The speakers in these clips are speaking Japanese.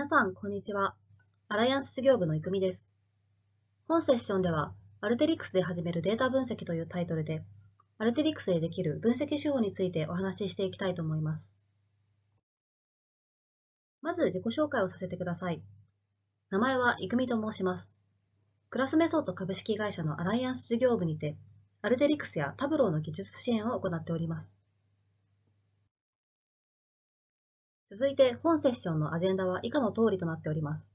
皆さん、こんにちは。アライアンス事業部のいくみです。本セッションでは、アルテリクスで始めるデータ分析というタイトルで、アルテリクスでできる分析手法についてお話ししていきたいと思います。まず自己紹介をさせてください。名前はイクミと申します。クラスメソッド株式会社のアライアンス事業部にて、アルテリクスやタブローの技術支援を行っております。続いて本セッションのアジェンダは以下の通りとなっております。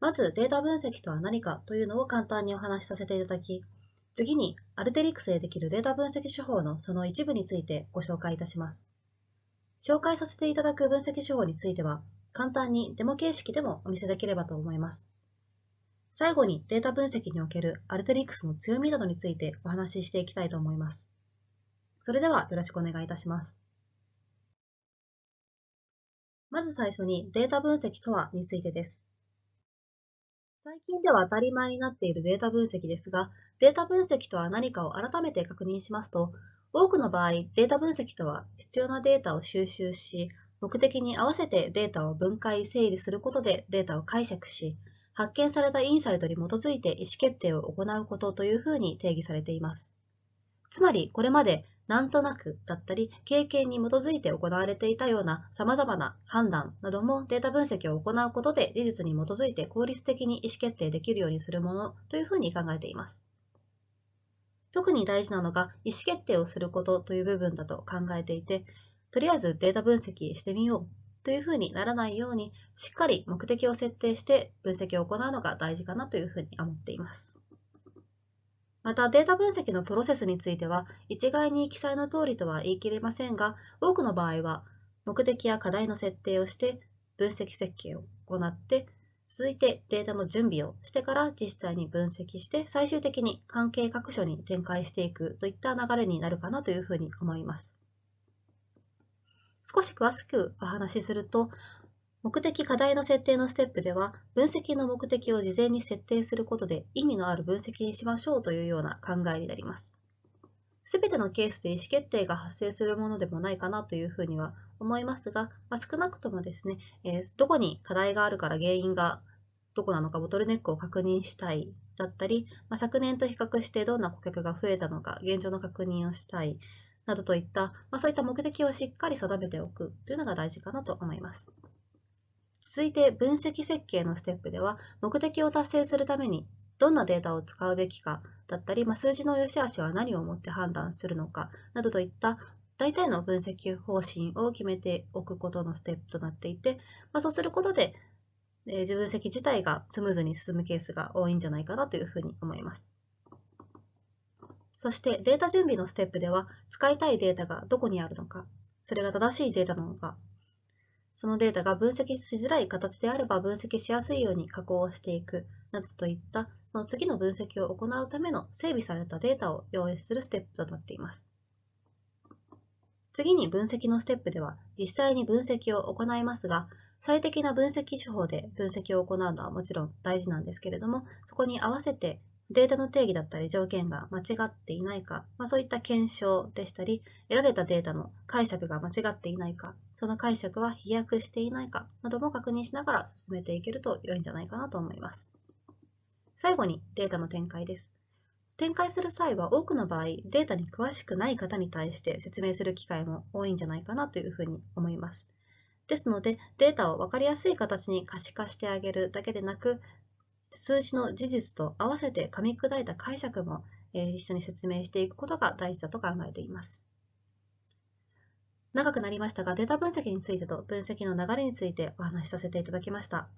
まずデータ分析とは何かというのを簡単にお話しさせていただき、次にアルテリックスでできるデータ分析手法のその一部についてご紹介いたします。紹介させていただく分析手法については、簡単にデモ形式でもお見せできればと思います。最後にデータ分析におけるアルテリックスの強みなどについてお話ししていきたいと思います。それではよろしくお願いいたします。まず最初にデータ分析とはについてです。最近では当たり前になっているデータ分析ですが、データ分析とは何かを改めて確認しますと、多くの場合、データ分析とは必要なデータを収集し、目的に合わせてデータを分解、整理することでデータを解釈し、発見されたインサイトに基づいて意思決定を行うことというふうに定義されています。つまり、これまでなんとなくだったり、経験に基づいて行われていたような様々な判断などもデータ分析を行うことで事実に基づいて効率的に意思決定できるようにするものというふうに考えています。特に大事なのが意思決定をすることという部分だと考えていて、とりあえずデータ分析してみようというふうにならないように、しっかり目的を設定して分析を行うのが大事かなというふうに思っています。またデータ分析のプロセスについては一概に記載の通りとは言い切れませんが多くの場合は目的や課題の設定をして分析設計を行って続いてデータの準備をしてから実際に分析して最終的に関係各所に展開していくといった流れになるかなというふうに思います。少し詳しくお話しすると目的課題の設定のステップでは、分析の目的を事前に設定することで意味のある分析にしましょうというような考えになります。すべてのケースで意思決定が発生するものでもないかなというふうには思いますが、まあ、少なくともですね、えー、どこに課題があるから原因がどこなのかボトルネックを確認したいだったり、まあ、昨年と比較してどんな顧客が増えたのか現状の確認をしたいなどといった、まあ、そういった目的をしっかり定めておくというのが大事かなと思います。続いて分析設計のステップでは目的を達成するためにどんなデータを使うべきかだったり、まあ、数字の良し悪しは何をもって判断するのかなどといった大体の分析方針を決めておくことのステップとなっていて、まあ、そうすることで、えー、分析自体がスムーズに進むケースが多いんじゃないかなというふうに思います。そしてデータ準備のステップでは使いたいデータがどこにあるのか、それが正しいデータなのかそのデータが分析しづらい形であれば分析しやすいように加工をしていくなどといったその次の分析を行うための整備されたデータを用意するステップとなっています。次に分析のステップでは実際に分析を行いますが最適な分析手法で分析を行うのはもちろん大事なんですけれどもそこに合わせてデータの定義だったり条件が間違っていないか、まあ、そういった検証でしたり、得られたデータの解釈が間違っていないか、その解釈は飛躍していないかなども確認しながら進めていけると良いんじゃないかなと思います。最後にデータの展開です。展開する際は多くの場合、データに詳しくない方に対して説明する機会も多いんじゃないかなというふうに思います。ですので、データを分かりやすい形に可視化してあげるだけでなく、数字の事実と合わせて噛み砕いた解釈も、え一緒に説明していくことが大事だと考えています。長くなりましたが、データ分析についてと分析の流れについてお話しさせていただきました。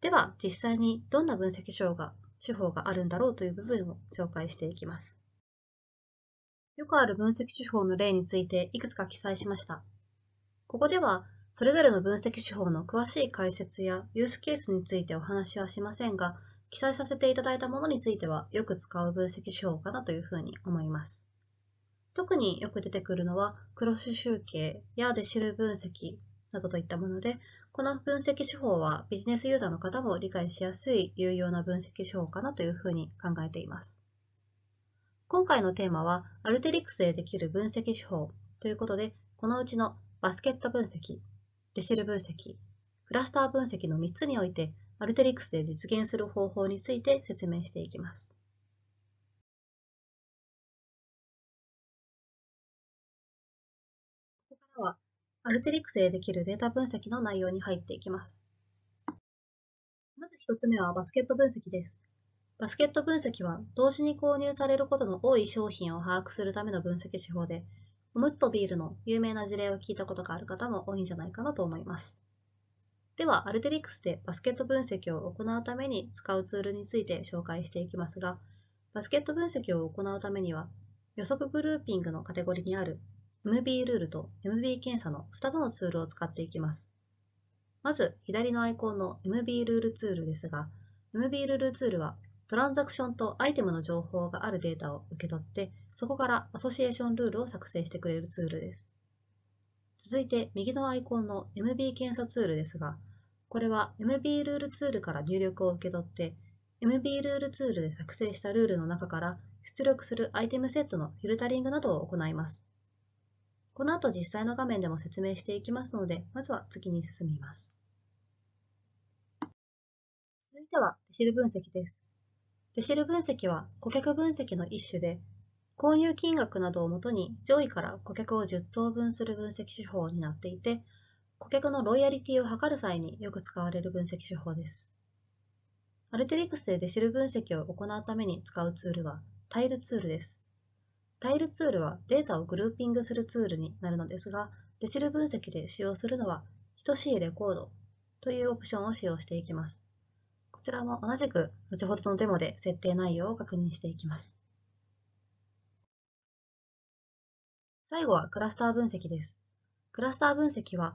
では、実際にどんな分析手法が手法があるんだろうという部分を紹介していきます。よくある分析手法の例についていくつか記載しました。ここでは、それぞれの分析手法の詳しい解説やユースケースについてお話はしませんが、記載させていただいたものについてはよく使う分析手法かなというふうに思います。特によく出てくるのは、クロス集計やデシル分析などといったもので、この分析手法はビジネスユーザーの方も理解しやすい有用な分析手法かなというふうに考えています。今回のテーマは、アルテリックスでできる分析手法ということで、このうちのバスケット分析デシル分析、クラスター分析の3つにおいて、アルテリクスで実現する方法について説明していきます。ここからは、アルテリクスでできるデータ分析の内容に入っていきます。まず1つ目はバスケット分析です。バスケット分析は、同時に購入されることの多い商品を把握するための分析手法で、おむつとビールの有名な事例を聞いたことがある方も多いんじゃないかなと思います。では、アルテリックスでバスケット分析を行うために使うツールについて紹介していきますが、バスケット分析を行うためには、予測グルーピングのカテゴリにある MB ルールと MB 検査の2つのツールを使っていきます。まず、左のアイコンの MB ルールツールですが、MB ルールツールはトランザクションとアイテムの情報があるデータを受け取って、そこからアソシエーションルールを作成してくれるツールです。続いて右のアイコンの MB 検査ツールですが、これは MB ルールツールから入力を受け取って、MB ルールツールで作成したルールの中から出力するアイテムセットのフィルタリングなどを行います。この後実際の画面でも説明していきますので、まずは次に進みます。続いては、デシル分析です。デシル分析は顧客分析の一種で、購入金額などをもとに上位から顧客を10等分する分析手法になっていて、顧客のロイヤリティを測る際によく使われる分析手法です。アルテリクスでデシル分析を行うために使うツールはタイルツールです。タイルツールはデータをグルーピングするツールになるのですが、デシル分析で使用するのは等しいレコードというオプションを使用していきます。ちらも同じく後ほどのデモで設定内容を確認していきます。最後はクラスター分析です。クラスター分析は、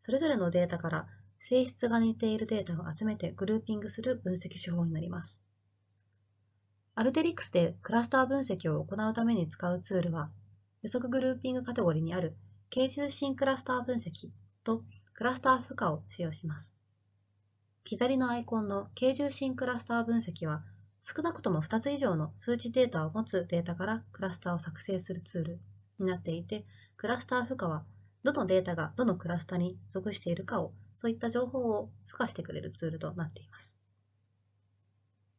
それぞれのデータから性質が似ているデータを集めてグルーピングする分析手法になります。アルテリックスでクラスター分析を行うために使うツールは、予測グルーピングカテゴリにある軽中心クラスター分析とクラスター負荷を使用します。左のアイコンの軽重心クラスター分析は、少なくとも2つ以上の数値データを持つデータからクラスターを作成するツールになっていて、クラスター負荷は、どのデータがどのクラスターに属しているかを、そういった情報を付加してくれるツールとなっています。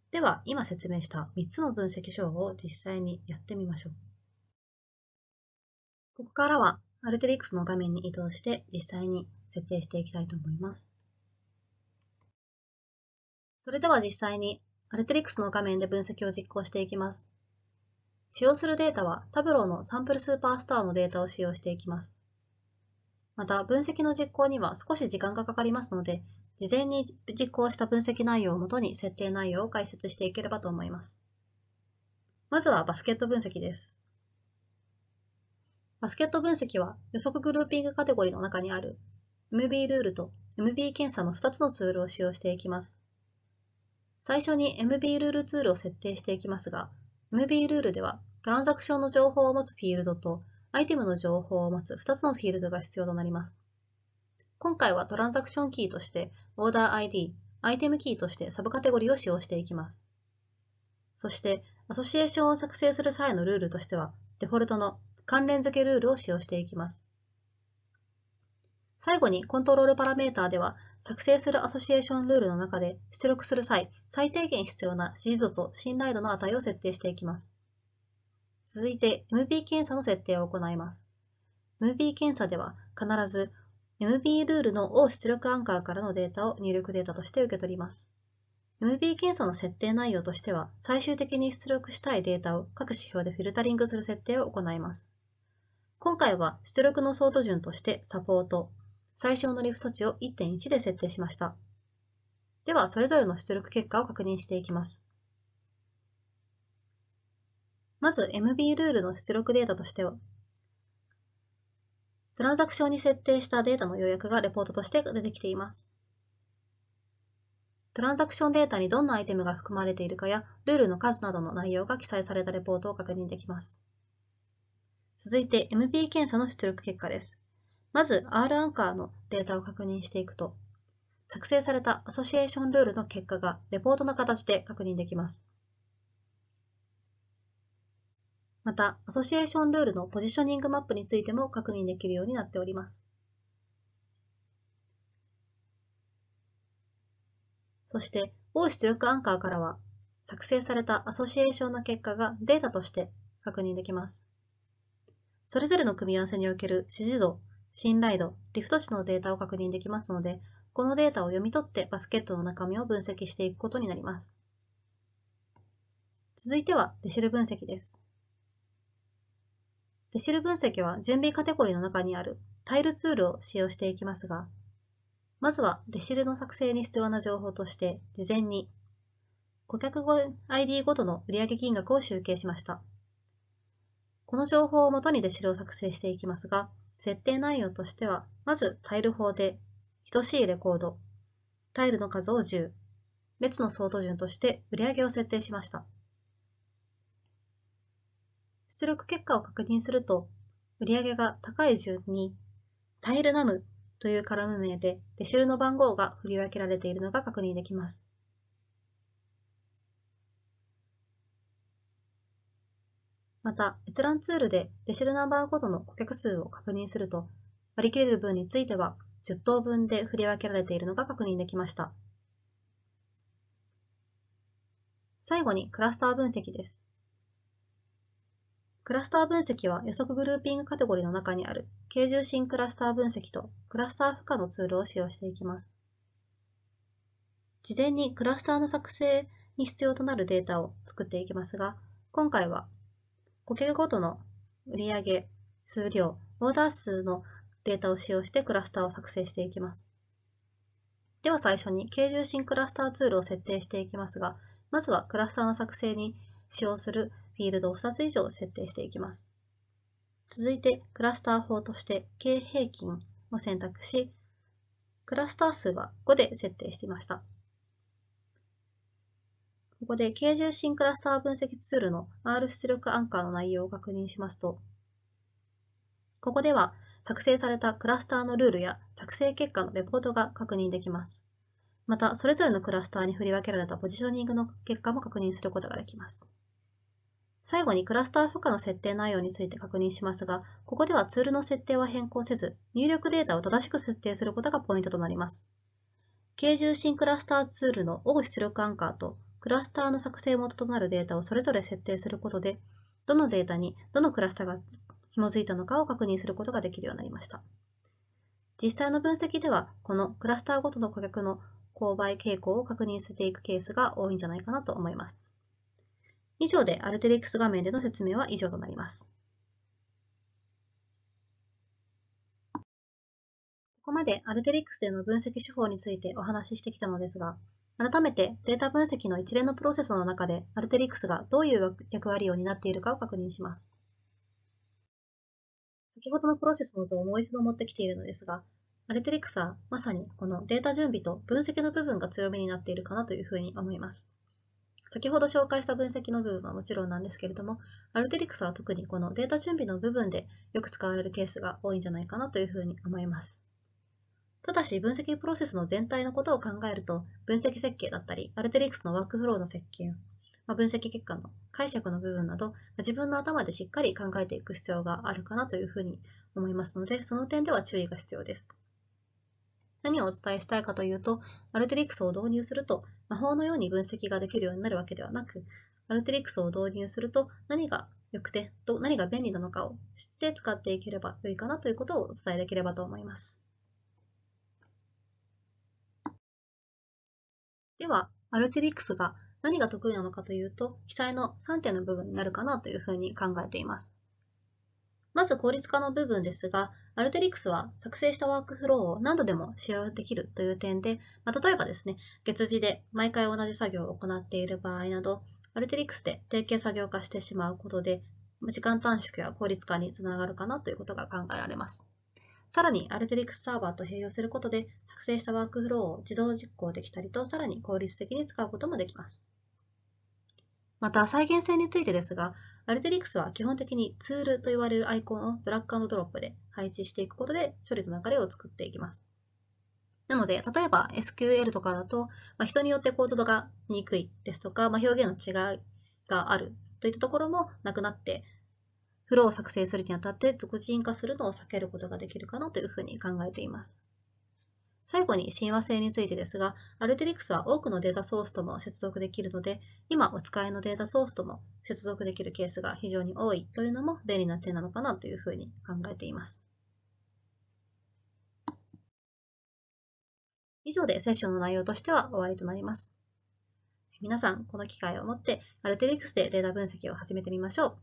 では、今説明した3つの分析手法を実際にやってみましょう。ここからは、アルテリックスの画面に移動して実際に設定していきたいと思います。それでは実際に a l t リ r ス x の画面で分析を実行していきます。使用するデータはタブローのサンプルスーパースターのデータを使用していきます。また、分析の実行には少し時間がかかりますので、事前に実行した分析内容をもとに設定内容を解説していければと思います。まずはバスケット分析です。バスケット分析は予測グルーピングカテゴリーの中にある MB ルールと MB 検査の2つのツールを使用していきます。最初に MB ルールツールを設定していきますが、MB ルールではトランザクションの情報を持つフィールドとアイテムの情報を持つ2つのフィールドが必要となります。今回はトランザクションキーとしてオーダー ID、アイテムキーとしてサブカテゴリーを使用していきます。そして、アソシエーションを作成する際のルールとしては、デフォルトの関連付けルールを使用していきます。最後にコントロールパラメータでは、作成するアソシエーションルールの中で出力する際、最低限必要な支持度と信頼度の値を設定していきます。続いて m b 検査の設定を行います。m b 検査では必ず m b ルールの O 出力アンカーからのデータを入力データとして受け取ります。m b 検査の設定内容としては、最終的に出力したいデータを各指標でフィルタリングする設定を行います。今回は出力のソート順としてサポート、最小のリフ措置を1.1で設定しました。では、それぞれの出力結果を確認していきます。まず MB ルールの出力データとしては、トランザクションに設定したデータの要約がレポートとして出てきています。トランザクションデータにどんなアイテムが含まれているかや、ルールの数などの内容が記載されたレポートを確認できます。続いて MB 検査の出力結果です。まず R アンカーのデータを確認していくと、作成されたアソシエーションルールの結果がレポートの形で確認できます。また、アソシエーションルールのポジショニングマップについても確認できるようになっております。そして、O 出力アンカーからは、作成されたアソシエーションの結果がデータとして確認できます。それぞれの組み合わせにおける指示度信頼度、リフト値のデータを確認できますので、このデータを読み取ってバスケットの中身を分析していくことになります。続いてはデシル分析です。デシル分析は準備カテゴリーの中にあるタイルツールを使用していきますが、まずはデシルの作成に必要な情報として、事前に顧客 ID ごとの売上金額を集計しました。この情報をもとにデシルを作成していきますが、設定内容としては、まずタイル法で、等しいレコード、タイルの数を10、列の相当順として売上を設定しました。出力結果を確認すると、売上が高い順に、タイルナムというカラム名で、デシルの番号が振り分けられているのが確認できます。また、閲覧ツールでデシルナンバーごとの顧客数を確認すると、割り切れる分については10等分で振り分けられているのが確認できました。最後にクラスター分析です。クラスター分析は予測グルーピングカテゴリーの中にある軽重心クラスター分析とクラスター負荷のツールを使用していきます。事前にクラスターの作成に必要となるデータを作っていきますが、今回は顧客ごとの売上、数量、オーダー数のデータを使用してクラスターを作成していきます。では最初に軽重心クラスターツールを設定していきますが、まずはクラスターの作成に使用するフィールドを2つ以上設定していきます。続いてクラスター法として K 平均を選択し、クラスター数は5で設定していました。ここで K 重心クラスター分析ツールの R 出力アンカーの内容を確認しますと、ここでは作成されたクラスターのルールや作成結果のレポートが確認できます。また、それぞれのクラスターに振り分けられたポジショニングの結果も確認することができます。最後にクラスター負荷の設定内容について確認しますが、ここではツールの設定は変更せず、入力データを正しく設定することがポイントとなります。軽重心クラスターツールの O 出力アンカーとクラスターの作成元となるデータをそれぞれ設定することで、どのデータにどのクラスターが紐づいたのかを確認することができるようになりました。実際の分析では、このクラスターごとの顧客の購買傾向を確認していくケースが多いんじゃないかなと思います。以上でアルテリックス画面での説明は以上となります。ここまでアルテリックスでの分析手法についてお話ししてきたのですが、改めてデータ分析の一連のプロセスの中でアルテリクスがどういう役割を担っているかを確認します。先ほどのプロセスの図をもう一度持ってきているのですが、アルテリクスはまさにこのデータ準備と分析の部分が強みになっているかなというふうに思います。先ほど紹介した分析の部分はもちろんなんですけれども、アルテリクスは特にこのデータ準備の部分でよく使われるケースが多いんじゃないかなというふうに思います。ただし分析プロセスの全体のことを考えると、分析設計だったり、アルテリックスのワークフローの設計、まあ、分析結果の解釈の部分など、まあ、自分の頭でしっかり考えていく必要があるかなというふうに思いますので、その点では注意が必要です。何をお伝えしたいかというと、アルテリックスを導入すると、魔法のように分析ができるようになるわけではなく、アルテリックスを導入すると、何が良くて、何が便利なのかを知って使っていければ良いかなということをお伝えできればと思います。では、アルテリックスが何が得意なのかというと、記載の3点の部分になるかなというふうに考えています。まず効率化の部分ですが、アルテリックスは作成したワークフローを何度でも使用できるという点で、まあ、例えばですね、月次で毎回同じ作業を行っている場合など、アルテリックスで定型作業化してしまうことで、時間短縮や効率化につながるかなということが考えられます。さらに、アルテリックスサーバーと併用することで、作成したワークフローを自動実行できたりと、さらに効率的に使うこともできます。また、再現性についてですが、アルテリックスは基本的にツールと言われるアイコンをドラッグドロップで配置していくことで処理の流れを作っていきます。なので、例えば SQL とかだと、まあ、人によってコードが見にくいですとか、まあ、表現の違いがあるといったところもなくなって、フローを作成するにあたって属人化するのを避けることができるかなというふうに考えています。最後に親和性についてですが、アルテリクスは多くのデータソースとも接続できるので、今お使いのデータソースとも接続できるケースが非常に多いというのも便利な点なのかなというふうに考えています。以上でセッションの内容としては終わりとなります。皆さん、この機会をもって、アルテリクスでデータ分析を始めてみましょう。